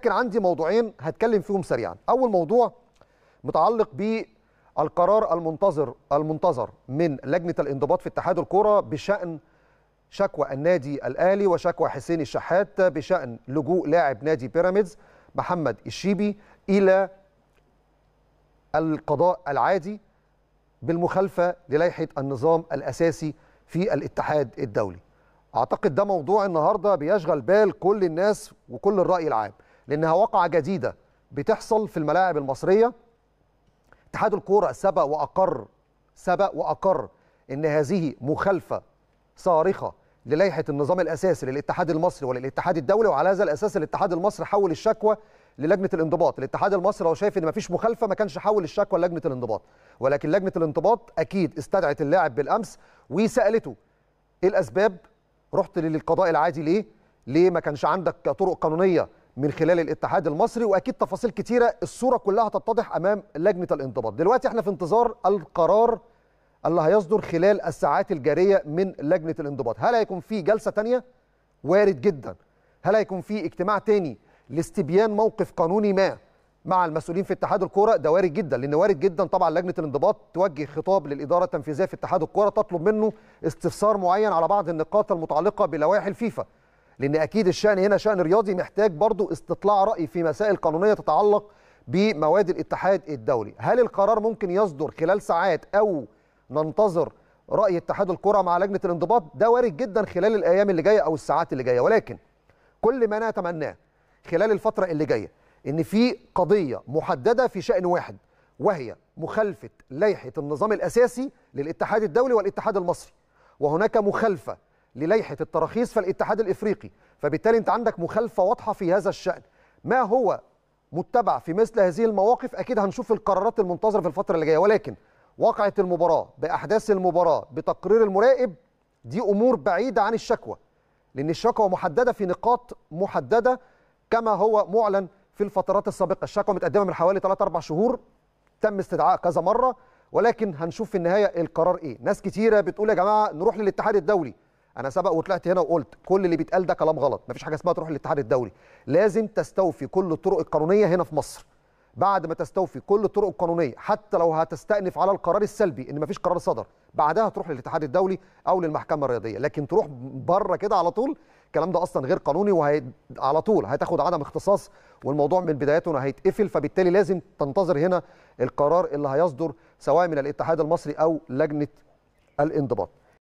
لكن عندي موضوعين هتكلم فيهم سريعا اول موضوع متعلق بالقرار المنتظر المنتظر من لجنه الانضباط في اتحاد الكره بشان شكوى النادي الاهلي وشكوى حسين الشحات بشان لجوء لاعب نادي بيراميدز محمد الشيبي الى القضاء العادي بالمخالفه للائحه النظام الاساسي في الاتحاد الدولي. اعتقد ده موضوع النهارده بيشغل بال كل الناس وكل الراي العام. لانها واقعه جديده بتحصل في الملاعب المصريه اتحاد الكوره سبق واقر سبق واقر ان هذه مخالفه صارخه للائحه النظام الاساسي للاتحاد المصري وللاتحاد الدولي وعلى هذا الاساس الاتحاد المصري حول الشكوى للجنه الانضباط الاتحاد المصري لو شايف ان مفيش مخالفه ما كانش حول الشكوى لجنه الانضباط ولكن لجنه الانضباط اكيد استدعت اللاعب بالامس وسالته ايه الاسباب رحت للقضاء العادي ليه ليه ما كانش عندك طرق قانونيه من خلال الاتحاد المصري واكيد تفاصيل كتيره الصوره كلها هتتضح امام لجنه الانضباط دلوقتي احنا في انتظار القرار اللي هيصدر خلال الساعات الجاريه من لجنه الانضباط هل هيكون في جلسه تانية وارد جدا هل هيكون في اجتماع تاني لاستبيان موقف قانوني ما مع المسؤولين في اتحاد الكوره ده وارد جدا لان وارد جدا طبعا لجنه الانضباط توجه خطاب للاداره التنفيذيه في اتحاد الكوره تطلب منه استفسار معين على بعض النقاط المتعلقه بلوائح الفيفا لان اكيد الشان هنا شان رياضي محتاج برضو استطلاع راي في مسائل قانونيه تتعلق بمواد الاتحاد الدولي هل القرار ممكن يصدر خلال ساعات او ننتظر راي اتحاد الكره مع لجنه الانضباط ده وارد جدا خلال الايام اللي جايه او الساعات اللي جايه ولكن كل ما نتمناه خلال الفتره اللي جايه ان في قضيه محدده في شان واحد وهي مخالفه لائحه النظام الاساسي للاتحاد الدولي والاتحاد المصري وهناك مخالفه للائحه التراخيص في الاتحاد الافريقي فبالتالي انت عندك مخالفه واضحه في هذا الشان ما هو متبع في مثل هذه المواقف اكيد هنشوف القرارات المنتظره في الفتره اللي جايه ولكن واقعه المباراه باحداث المباراه بتقرير المراقب دي امور بعيده عن الشكوى لان الشكوى محدده في نقاط محدده كما هو معلن في الفترات السابقه الشكوى متقدمه من حوالي 3 4 شهور تم استدعاء كذا مره ولكن هنشوف في النهايه القرار ايه ناس كتيره بتقول يا جماعه نروح للاتحاد الدولي انا سبق وطلعت هنا وقلت كل اللي بيتقال ده كلام غلط مفيش حاجه اسمها تروح للاتحاد الدولي لازم تستوفي كل الطرق القانونيه هنا في مصر بعد ما تستوفي كل الطرق القانونيه حتى لو هتستأنف على القرار السلبي ان مفيش قرار صدر بعدها تروح للاتحاد الدولي او للمحكمه الرياضيه لكن تروح بره كده على طول الكلام ده اصلا غير قانوني وهي على طول هتاخد عدم اختصاص والموضوع من بدايته هيتقفل فبالتالي لازم تنتظر هنا القرار اللي هيصدر سواء من الاتحاد المصري او لجنه الانضباط